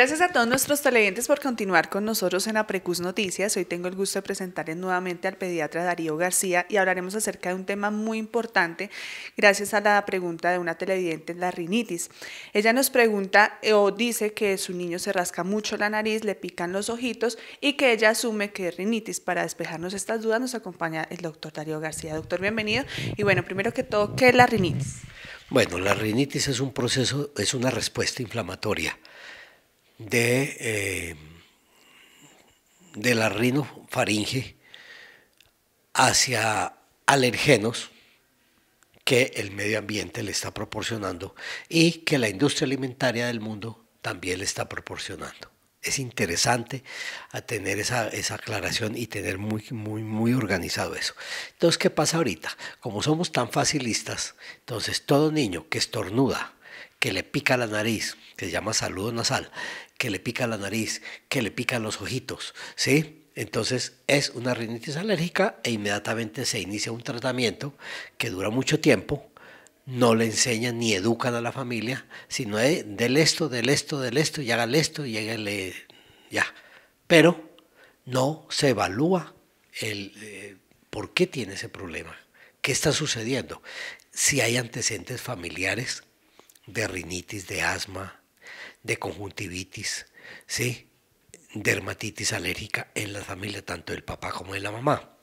Gracias a todos nuestros televidentes por continuar con nosotros en Aprecus Noticias. Hoy tengo el gusto de presentarles nuevamente al pediatra Darío García y hablaremos acerca de un tema muy importante gracias a la pregunta de una televidente, la rinitis. Ella nos pregunta eh, o dice que su niño se rasca mucho la nariz, le pican los ojitos y que ella asume que es rinitis. Para despejarnos estas dudas nos acompaña el doctor Darío García. Doctor, bienvenido. Y bueno, primero que todo, ¿qué es la rinitis? Bueno, la rinitis es un proceso, es una respuesta inflamatoria de, eh, de la rinofaringe hacia alergenos que el medio ambiente le está proporcionando y que la industria alimentaria del mundo también le está proporcionando. Es interesante tener esa, aclaración y tener muy, muy, muy organizado eso. Entonces, ¿qué pasa ahorita? Como somos tan facilistas, entonces todo niño que estornuda, que le pica la nariz, que se llama saludo nasal, que le pica la nariz, que le pica los ojitos, ¿sí? Entonces es una rinitis alérgica e inmediatamente se inicia un tratamiento que dura mucho tiempo, no le enseñan ni educan a la familia, sino eh, del esto, del esto, del esto, y hágale esto, y hágale ya. Pero no se evalúa el eh, por qué tiene ese problema, qué está sucediendo, si hay antecedentes familiares de rinitis, de asma, de conjuntivitis, dermatitis alérgica en la familia tanto del papá como de la mamá.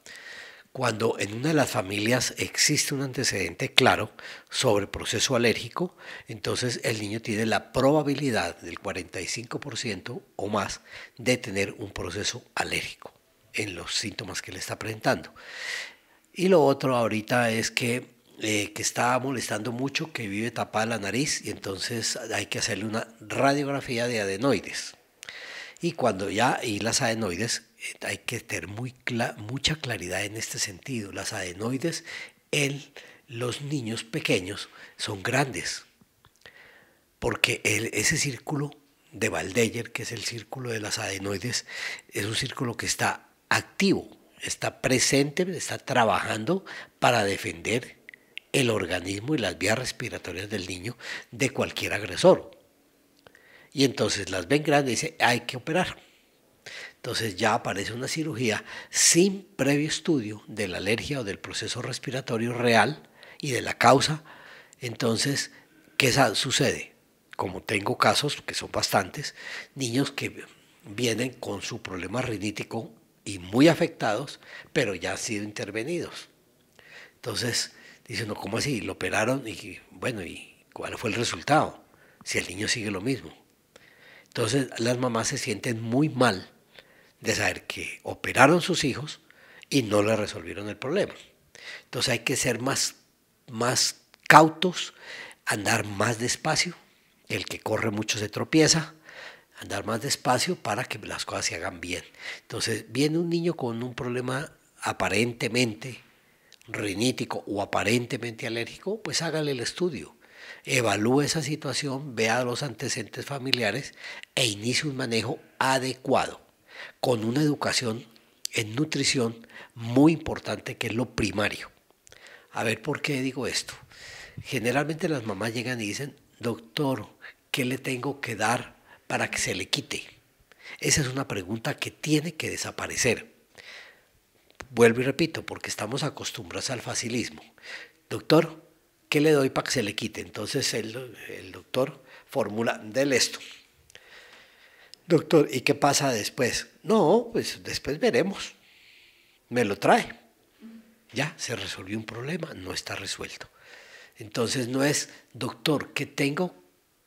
Cuando en una de las familias existe un antecedente claro sobre proceso alérgico, entonces el niño tiene la probabilidad del 45% o más de tener un proceso alérgico en los síntomas que le está presentando. Y lo otro ahorita es que eh, que está molestando mucho, que vive tapada la nariz y entonces hay que hacerle una radiografía de adenoides. Y cuando ya, y las adenoides, eh, hay que tener muy mucha claridad en este sentido. Las adenoides en los niños pequeños son grandes, porque el, ese círculo de Valdeyer, que es el círculo de las adenoides, es un círculo que está activo, está presente, está trabajando para defender el organismo y las vías respiratorias del niño de cualquier agresor. Y entonces las ven grandes y dicen, hay que operar. Entonces ya aparece una cirugía sin previo estudio de la alergia o del proceso respiratorio real y de la causa. Entonces, ¿qué sucede? Como tengo casos, que son bastantes, niños que vienen con su problema rinítico y muy afectados, pero ya han sido intervenidos. Entonces, Dice, no, ¿cómo así? Lo operaron y bueno, ¿y cuál fue el resultado? Si el niño sigue lo mismo. Entonces las mamás se sienten muy mal de saber que operaron sus hijos y no le resolvieron el problema. Entonces hay que ser más, más cautos, andar más despacio. El que corre mucho se tropieza andar más despacio para que las cosas se hagan bien. Entonces, viene un niño con un problema aparentemente rinítico o aparentemente alérgico, pues hágale el estudio. Evalúe esa situación, vea los antecedentes familiares e inicie un manejo adecuado con una educación en nutrición muy importante que es lo primario. A ver por qué digo esto. Generalmente las mamás llegan y dicen, doctor, ¿qué le tengo que dar para que se le quite? Esa es una pregunta que tiene que desaparecer. Vuelvo y repito, porque estamos acostumbrados al facilismo. Doctor, ¿qué le doy para que se le quite? Entonces el, doctor formula, del esto. Doctor, ¿y qué pasa después? No, pues después veremos. Me lo trae. Ya, se resolvió un problema, no está resuelto. Entonces no es, doctor, ¿qué tengo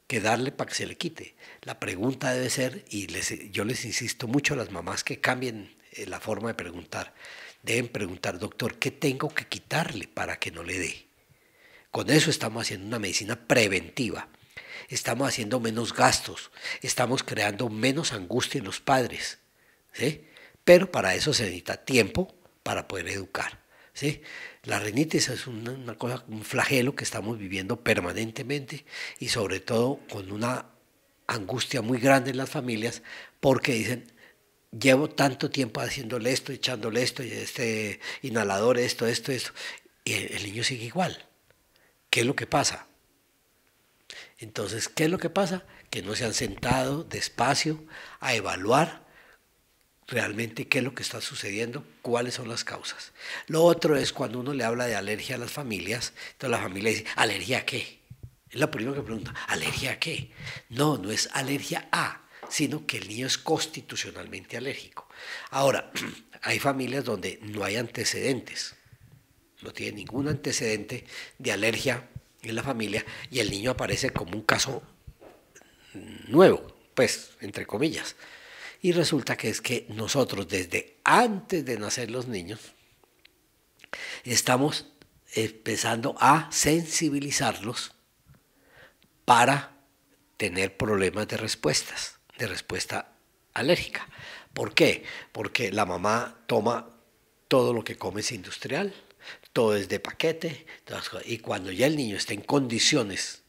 que darle para que se le quite? La pregunta debe ser, y yo les insisto mucho a las mamás que cambien eh, la forma de preguntar. Deben preguntar, doctor, ¿qué tengo que quitarle para que no le dé? Con eso estamos haciendo una medicina preventiva. Estamos haciendo menos gastos, estamos creando menos angustia en los padres. ¿sí? Pero para eso se necesita tiempo para poder educar. ¿sí? La rinitis es cosa, un flagelo que estamos viviendo permanentemente y sobre todo con una angustia muy grande en las familias porque dicen, llevo tanto tiempo haciéndole esto, echándole esto, este inhalador, esto, esto, esto, y el niño sigue igual. ¿Qué es lo que pasa? Entonces, ¿qué es lo que pasa? Que no se han sentado despacio a evaluar realmente qué es lo que está sucediendo, cuáles son las causas. Lo otro es cuando uno le habla de alergia a las familias, entonces la familia dice, ¿alergia a qué? Es la primera que pregunta, ¿alergia a qué? No, no es alergia a, sino que el niño es constitucionalmente alérgico. Ahora, hay familias donde no hay antecedentes, no tiene ningún antecedente de alergia en la familia y el niño aparece como un caso nuevo, pues, entre comillas. Y resulta que es que nosotros desde antes de nacer los niños estamos empezando a sensibilizarlos para tener problemas de respuestas de respuesta alérgica. ¿Por qué? Porque la mamá toma todo lo que come es industrial, todo es de paquete, y cuando ya el niño está en condiciones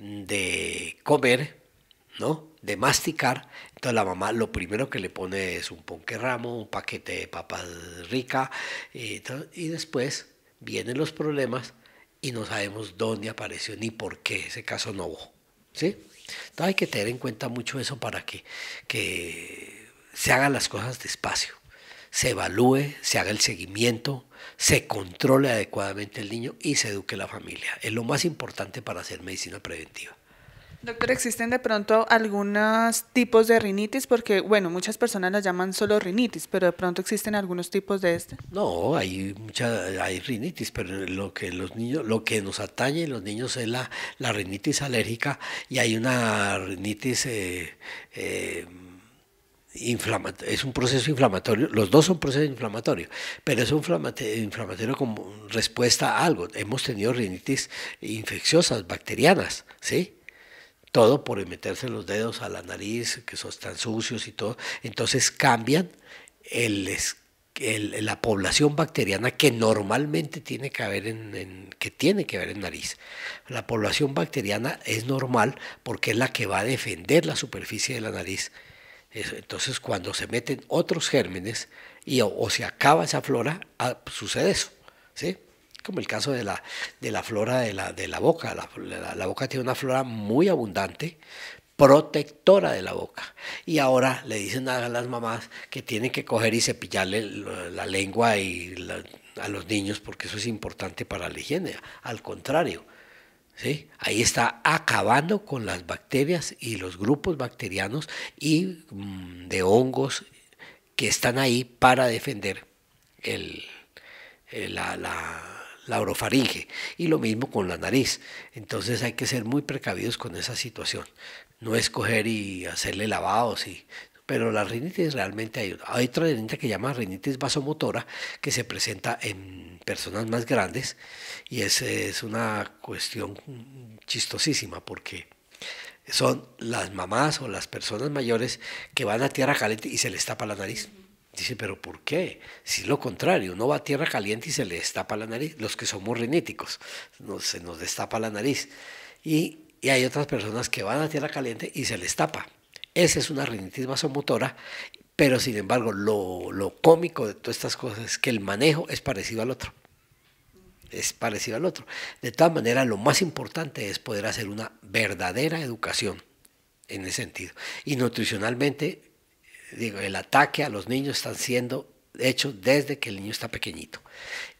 de comer, ¿no? De masticar, entonces la mamá lo primero que le pone es un ramo, un paquete de papas rica, y, y después vienen los problemas y no sabemos dónde apareció ni por qué ese caso no hubo. ¿sí? Entonces hay que tener en cuenta mucho eso para que, que se hagan las cosas despacio, se evalúe, se haga el seguimiento, se controle adecuadamente el niño y se eduque la familia. Es lo más importante para hacer medicina preventiva. Doctor, ¿existen de pronto algunos tipos de rinitis? Porque, bueno, muchas personas las llaman solo rinitis, pero de pronto existen algunos tipos de este. No, hay mucha, hay rinitis, pero lo que los niños, lo que nos atañe los niños es la, rinitis alérgica y hay una rinitis eh, eh es un proceso inflamatorio, los dos son procesos inflamatorios, pero es un inflamatorio como respuesta a algo. Hemos tenido rinitis infecciosas, bacterianas, ¿sí? todo por meterse los dedos a la nariz, que son tan sucios y todo. Entonces cambian el, la población bacteriana que normalmente tiene que haber en, que tiene que ver en nariz. La población bacteriana es normal porque es la que va a defender la superficie de la nariz. Entonces, cuando se meten otros gérmenes y o se acaba esa flora, ah, sucede eso. ¿sí? como el caso de la, de la flora de la, boca. La, boca tiene una flora muy abundante, protectora de la boca. Y ahora le dicen a las mamás que tienen que coger y cepillarle la lengua y a los niños porque eso es importante para la higiene. Al contrario, ¿sí? ahí está acabando con las bacterias y los grupos bacterianos y mm, de hongos que están ahí para defender la la orofaringe y lo mismo con la nariz. Entonces hay que ser muy precavidos con esa situación. No escoger y hacerle lavados y pero la rinitis realmente ayuda Hay otra rinitis que llama rinitis vasomotora que se presenta en personas más grandes y es, es una cuestión chistosísima porque son las mamás o las personas mayores que van a tierra caliente y se les tapa la nariz. Dice, pero ¿por qué? Si lo contrario, uno va a tierra caliente y se le destapa la nariz. Los que somos riníticos, no se nos destapa la nariz. Y, hay otras personas que van a tierra caliente y se les tapa. Esa es una rinitis vasomotora, pero sin embargo, lo, lo cómico de todas estas cosas es que el manejo es parecido al otro. Es parecido al otro. De todas maneras, lo más importante es poder hacer una verdadera educación en ese sentido. Y nutricionalmente el ataque a los niños está siendo hecho desde que el niño está pequeñito.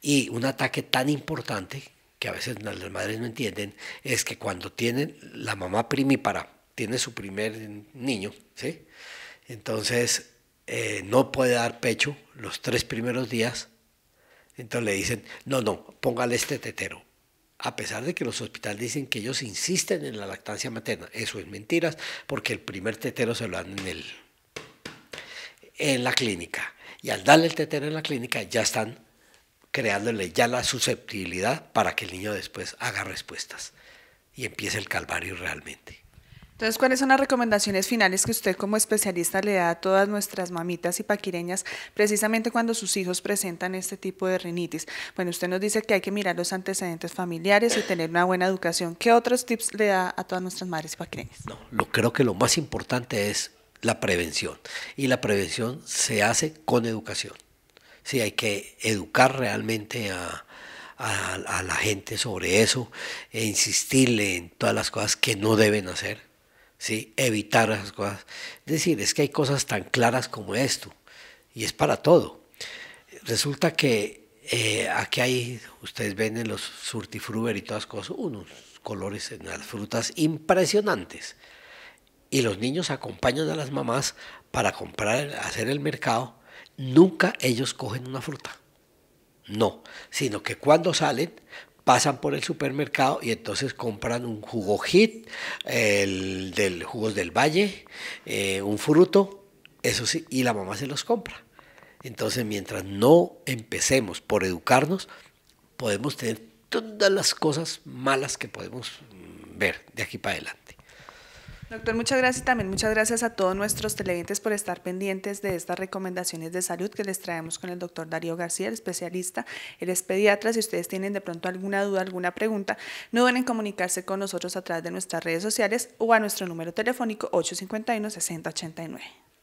Y un ataque tan importante, que a veces las madres no entienden, es que cuando tienen la mamá primípara, tiene su primer niño, ¿sí? Entonces eh, no puede dar pecho los tres primeros días. Entonces le dicen, no, no, póngale este tetero. A pesar de que los hospitales dicen que ellos insisten en la lactancia materna, eso es mentiras, porque el primer tetero se lo dan en el en la clínica. Y al darle el tetero en la clínica ya están creándole ya la susceptibilidad para que el niño después haga respuestas y empiece el calvario realmente. Entonces, ¿cuáles son las recomendaciones finales que usted como especialista le da a todas nuestras mamitas y paquireñas precisamente cuando sus hijos presentan este tipo de rinitis? Bueno, usted nos dice que hay que mirar los antecedentes familiares y tener una buena educación. ¿Qué otros tips le da a todas nuestras madres paquireñas? No, lo creo que lo más importante es la prevención. Y la prevención se hace con educación. Sí, hay que educar realmente a, la gente sobre eso e insistirle en todas las cosas que no deben hacer. ¿sí? Evitar esas cosas. Es decir, es que hay cosas tan claras como esto. Y es para todo. Resulta que eh, aquí hay, ustedes ven en los surtifruber y todas cosas, unos colores en las frutas impresionantes y los niños acompañan a las mamás para comprar, hacer el mercado, nunca ellos cogen una fruta. No, sino que cuando salen pasan por el supermercado y entonces compran un jugo hit, el del jugos del valle, eh, un fruto, eso sí, y la mamá se los compra. Entonces, mientras no empecemos por educarnos, podemos tener todas las cosas malas que podemos mm, ver de aquí para adelante. Doctor, muchas gracias y también muchas gracias a todos nuestros televidentes por estar pendientes de estas recomendaciones de salud que les traemos con el doctor Darío García, el especialista, él es pediatra. Si ustedes tienen de pronto alguna duda, alguna pregunta, no duden en comunicarse con nosotros a través de nuestras redes sociales o a nuestro número telefónico 851 6089.